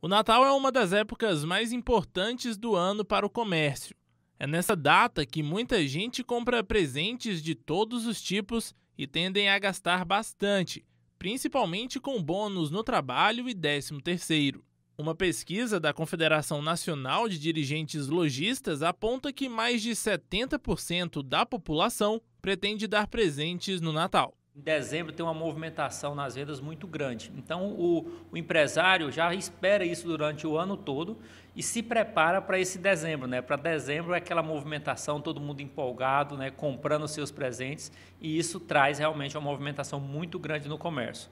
O Natal é uma das épocas mais importantes do ano para o comércio. É nessa data que muita gente compra presentes de todos os tipos e tendem a gastar bastante, principalmente com bônus no trabalho e 13 Terceiro. Uma pesquisa da Confederação Nacional de Dirigentes Logistas aponta que mais de 70% da população pretende dar presentes no Natal em dezembro tem uma movimentação nas vendas muito grande. Então, o, o, empresário já espera isso durante o ano todo e se prepara para esse dezembro. Né? Para dezembro é aquela movimentação, todo mundo empolgado, né? comprando seus presentes, e isso traz realmente uma movimentação muito grande no comércio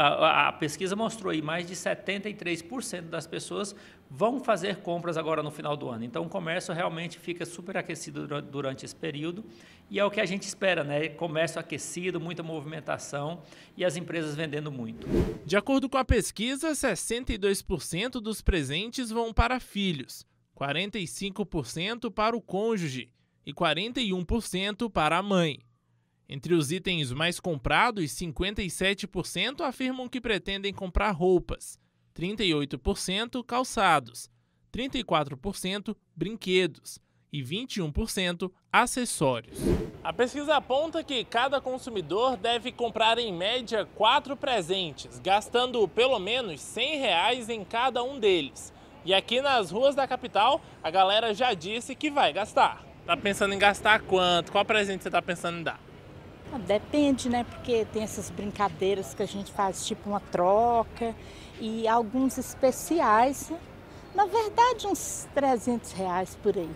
a, a pesquisa mostrou aí mais de 73% das pessoas vão fazer compras agora no final do ano. Então, o comércio realmente fica super aquecido durante esse período e é o que a gente espera, né? Comércio aquecido, muita movimentação e as empresas vendendo muito. De acordo com a pesquisa, 62% dos presentes vão para filhos, 45% para o cônjuge e 41% para a mãe. Entre os itens mais comprados, 57% afirmam que pretendem comprar roupas, 38% calçados, 34% brinquedos e 21% acessórios. A pesquisa aponta que cada consumidor deve comprar em média quatro presentes, gastando pelo menos 100 reais em cada um deles. E aqui nas ruas da capital, a galera já disse que vai gastar. Tá pensando em gastar quanto? Qual presente você tá pensando em dar? Ah, depende, né? Porque tem essas brincadeiras que a gente faz, tipo uma troca e alguns especiais. Na verdade, uns 300 reais por aí.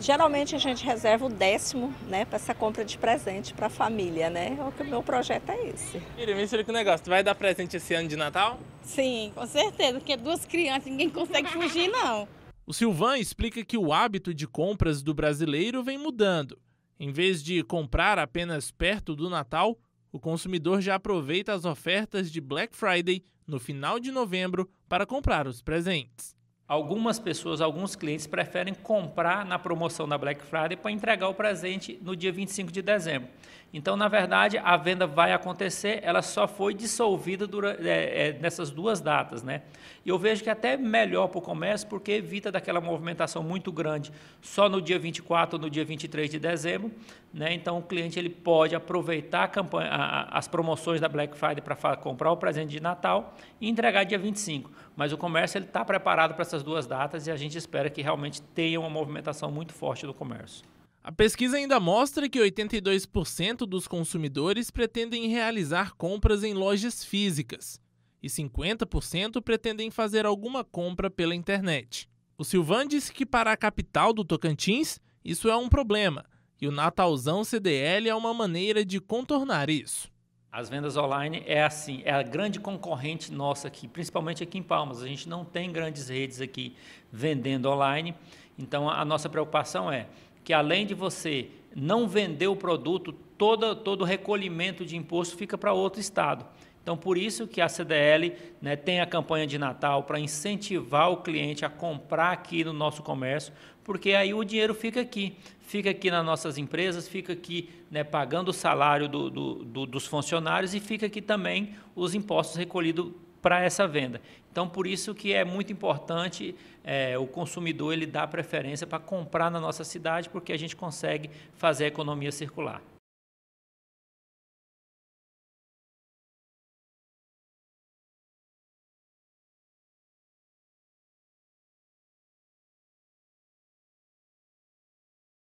Geralmente a gente reserva o décimo, né, para essa compra de presente para a família, né? É o que o meu projeto é esse. Miriam, me explica um negócio. Tu vai dar presente esse ano de Natal? Sim, com certeza, porque duas crianças ninguém consegue fugir, não. O Silvan explica que o hábito de compras do brasileiro vem mudando em vez de comprar apenas perto do Natal, o consumidor já aproveita as ofertas de Black Friday no final de novembro para comprar os presentes. Algumas pessoas, alguns clientes preferem comprar na promoção da Black Friday para entregar o presente no dia 25 de dezembro. Então, na verdade, a venda vai acontecer, ela só foi dissolvida durante, é, é, nessas duas datas. Né? E eu vejo que é até melhor para o comércio, porque evita daquela movimentação muito grande só no dia 24 ou no dia 23 de dezembro. Né? Então, o cliente ele pode aproveitar a campanha, a, as promoções da Black Friday para comprar o presente de Natal e entregar dia 25. Mas o comércio está preparado para essas essas duas datas e a gente espera que realmente tenha uma movimentação muito forte do comércio. A pesquisa ainda mostra que 82% dos consumidores pretendem realizar compras em lojas físicas e 50% pretendem fazer alguma compra pela internet. O Silvan disse que para a capital do Tocantins, isso é um problema, e o Natalzão CDL é uma maneira de contornar isso. As vendas online é assim, é a grande concorrente nossa aqui, principalmente aqui em Palmas. A gente não tem grandes redes aqui vendendo online. Então a nossa preocupação é que além de você não vender o produto, todo, todo recolhimento de imposto fica para outro estado. Então, por isso que a CDL né, tem a campanha de Natal para incentivar o cliente a comprar aqui no nosso comércio, porque aí o dinheiro fica aqui, fica aqui nas nossas empresas, fica aqui né, pagando o salário do, do, do, dos funcionários e fica aqui também os impostos recolhidos para essa venda. Então, por isso que é muito importante é, o consumidor ele dar preferência para comprar na nossa cidade, porque a gente consegue fazer a economia circular.